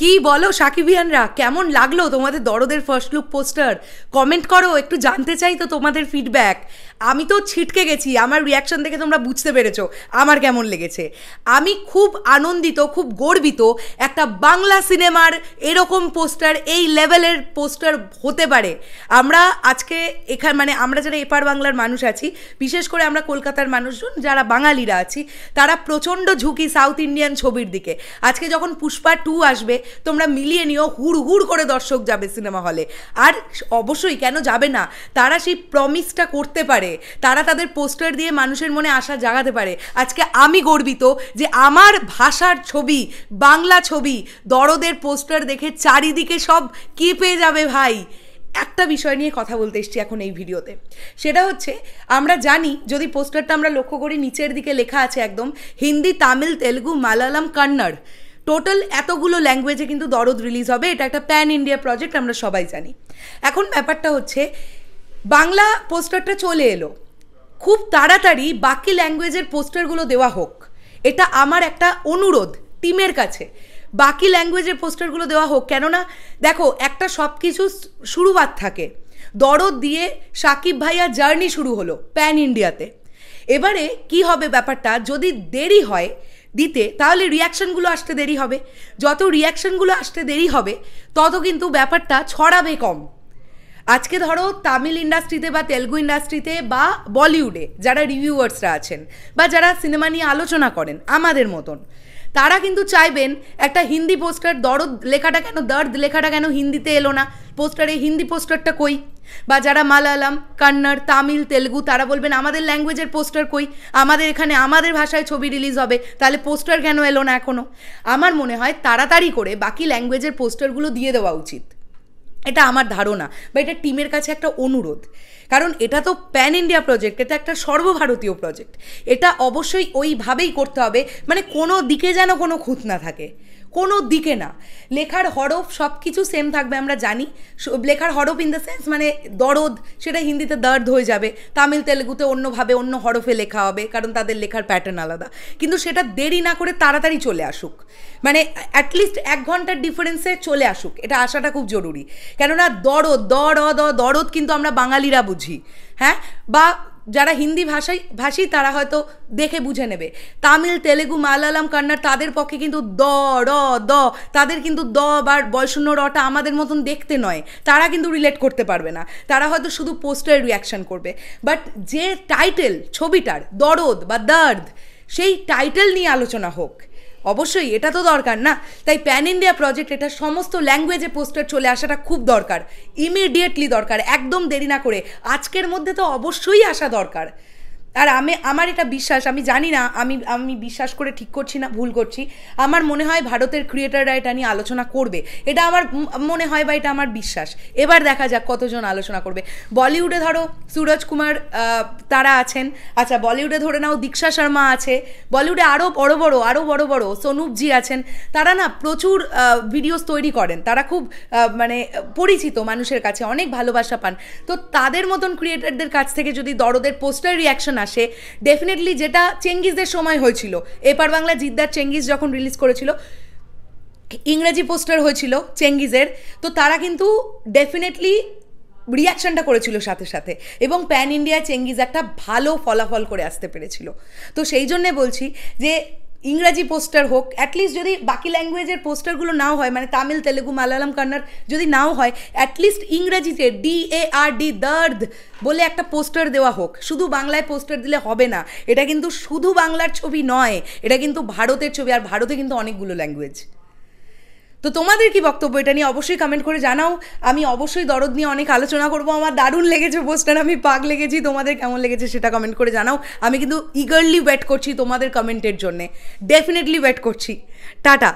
কি বলো সাকিবিয়ানরা কেমন লাগলো তোমাদের দরদের ফার্স্ট লুক পোস্টার কমেন্ট করো একটু জানতে চাই তো তোমাদের ফিডব্যাক আমি তো ছিটকে গেছি আমার রিয়াকশন দেখে তোমরা বুঝতে পেরেছো আমার কেমন লেগেছে আমি খুব আনন্দিত খুব গর্বিত একটা বাংলা সিনেমার এরকম পোস্টার এই লেভেলের পোস্টার হতে পারে আমরা আজকে এখান মানে আমরা যারা এপার বাংলার মানুষ আছি বিশেষ করে আমরা কলকাতার মানুষজন যারা বাঙালিরা আছি তারা প্রচণ্ড ঝুঁকি সাউথ ইন্ডিয়ান ছবির দিকে আজকে যখন পুষ্পা টু আসবে তোমরা মিলিয়ে নিও হুড় হুড় করে দর্শক যাবে সিনেমা হলে আর অবশ্যই কেন যাবে না তারা সেই প্রমিসটা করতে পারে তারা তাদের পোস্টার দিয়ে মানুষের মনে আশা জাগাতে পারে আজকে আমি গর্বিত যে আমার ভাষার ছবি বাংলা ছবি দরদের পোস্টার দেখে চারিদিকে সব কেঁপে যাবে ভাই একটা বিষয় নিয়ে কথা বলতে এসছি এখন এই ভিডিওতে সেটা হচ্ছে আমরা জানি যদি পোস্টারটা আমরা লক্ষ্য করি নিচের দিকে লেখা আছে একদম হিন্দি তামিল তেলুগু মালায়ালাম কন্নড় টোটাল এতগুলো ল্যাঙ্গুয়েজে কিন্তু দরদ রিলিজ হবে এটা একটা প্যান ইন্ডিয়া প্রজেক্ট আমরা সবাই জানি এখন ব্যাপারটা হচ্ছে বাংলা পোস্টারটা চলে এলো খুব তাড়াতাড়ি বাকি ল্যাঙ্গুয়েজের পোস্টারগুলো দেওয়া হোক এটা আমার একটা অনুরোধ টিমের কাছে বাকি ল্যাঙ্গুয়েজের পোস্টারগুলো দেওয়া হোক কেননা দেখো একটা সব কিছু শুরুবাত থাকে দরদ দিয়ে সাকিব ভাইয়া জার্নি শুরু হলো প্যান ইন্ডিয়াতে এবারে কি হবে ব্যাপারটা যদি দেরি হয় দিতে তাহলে রিয়াকশানগুলো আসতে দেরি হবে যত রিয়াকশানগুলো আসতে দেরি হবে তত কিন্তু ব্যাপারটা ছড়াবে কম আজকে ধরো তামিল ইন্ডাস্ট্রিতে বা তেলুগু ইন্ডাস্ট্রিতে বা বলিউডে যারা রিভিউয়ার্সরা আছেন বা যারা সিনেমা নিয়ে আলোচনা করেন আমাদের মতন তারা কিন্তু চাইবেন একটা হিন্দি পোস্টার দরদ লেখাটা কেন দর্দ লেখাটা কেন হিন্দিতে এলো না পোস্টারে হিন্দি পোস্টারটা কই বা যারা মালায়ালাম কন্নড় তামিল তেলুগু তারা বলবেন আমাদের ল্যাঙ্গুয়েজের পোস্টার কই আমাদের এখানে আমাদের ভাষায় ছবি রিলিজ হবে তাহলে পোস্টার কেন এলো না এখনও আমার মনে হয় তাড়াতাড়ি করে বাকি ল্যাঙ্গুয়েজের পোস্টারগুলো দিয়ে দেওয়া উচিত এটা আমার ধারণা বা এটা টিমের কাছে একটা অনুরোধ কারণ এটা তো প্যান ইন্ডিয়া প্রজেক্ট এটা একটা সর্বভারতীয় প্রজেক্ট এটা অবশ্যই ওইভাবেই করতে হবে মানে কোনো দিকে যেন কোনো খুঁত না থাকে কোনো দিকে না লেখার হরফ সব কিছু সেম থাকবে আমরা জানি লেখার হরফ ইন দ্য সেন্স মানে দরদ সেটা হিন্দিতে দর্দ হয়ে যাবে তামিল তেলেগুতে অন্যভাবে অন্য হরফে লেখা হবে কারণ তাদের লেখার প্যাটার্ন আলাদা কিন্তু সেটা দেরি না করে তাড়াতাড়ি চলে আসুক মানে অ্যাটলিস্ট এক ঘন্টার ডিফারেন্সে চলে আসুক এটা আসাটা খুব জরুরি কেননা দরদ দর অ দরদ কিন্তু আমরা বাঙালিরা বুঝি হ্যাঁ বা যারা হিন্দি ভাষায় ভাষী তারা হয়তো দেখে বুঝে নেবে তামিল তেলেগু মালায়ালাম কন্নড় তাদের পক্ষে কিন্তু দ র দ তাদের কিন্তু দ বা বয়সন্য রটা আমাদের মতন দেখতে নয় তারা কিন্তু রিলেট করতে পারবে না তারা হয়তো শুধু পোস্টারের রিয়াকশান করবে বাট যে টাইটেল ছবিটার দরদ বা দর্দ সেই টাইটেল নিয়ে আলোচনা হোক অবশ্যই এটা তো দরকার না তাই প্যান ইন্ডিয়া প্রজেক্ট এটা সমস্ত ল্যাঙ্গুয়েজে পোস্টার চলে আসাটা খুব দরকার ইমিডিয়েটলি দরকার একদম দেরি না করে আজকের মধ্যে তো অবশ্যই আসা দরকার আর আমি আমার এটা বিশ্বাস আমি জানি না আমি আমি বিশ্বাস করে ঠিক করছি না ভুল করছি আমার মনে হয় ভারতের ক্রিয়েটাররা এটা নিয়ে আলোচনা করবে এটা আমার মনে হয় বা এটা আমার বিশ্বাস এবার দেখা যাক কতজন আলোচনা করবে বলিউডে ধরো সুরজ কুমার তারা আছেন আচ্ছা বলিউডে ধরে নাও দীক্ষা শর্মা আছে বলিউডে আরও বড় বড় আরও বড় বড় সোনুপজি আছেন তারা না প্রচুর ভিডিওস তৈরি করেন তারা খুব মানে পরিচিত মানুষের কাছে অনেক ভালোবাসা পান তো তাদের মতন ক্রিয়েটারদের কাছ থেকে যদি দরদের পোস্টার রিয়াকশন আসে ডেফিনেটলি যেটা চেঙ্গিজদের সময় হয়েছিল এপার বাংলা জিদ্দার চেঙ্গিজ যখন রিলিজ করেছিল ইংরেজি পোস্টার হয়েছিল চেঙ্গিজের তো তারা কিন্তু ডেফিনেটলি রিয়াকশনটা করেছিল সাথে সাথে এবং প্যান ইন্ডিয়া চেঙ্গিজ একটা ভালো ফলাফল করে আসতে পেরেছিল তো সেই জন্যে বলছি যে ইংরাজি পোস্টার হোক অ্যাটলিস্ট যদি বাকি ল্যাঙ্গুয়েজের পোস্টারগুলো নাও হয় মানে তামিল তেলেগু মালায়ালাম কান্নার যদি নাও হয় অ্যাটলিস্ট ইংরাজিতে ডি এ আর ডি দার্দ বলে একটা পোস্টার দেওয়া হোক শুধু বাংলায় পোস্টার দিলে হবে না এটা কিন্তু শুধু বাংলার ছবি নয় এটা কিন্তু ভারতের ছবি আর ভারতে কিন্তু অনেকগুলো ল্যাঙ্গুয়েজ তো তোমাদের কি বক্তব্য এটা নিয়ে অবশ্যই কমেন্ট করে জানাও আমি অবশ্যই দরদ নিয়ে অনেক আলোচনা করব আমার দারুণ লেগেছে পোস্টার আমি পাক লেগেছি তোমাদের কেমন লেগেছে সেটা কমেন্ট করে জানাও আমি কিন্তু ইগারলি ওয়েট করছি তোমাদের কমেন্টের জন্যে ডেফিনেটলি ওয়েট করছি টাটা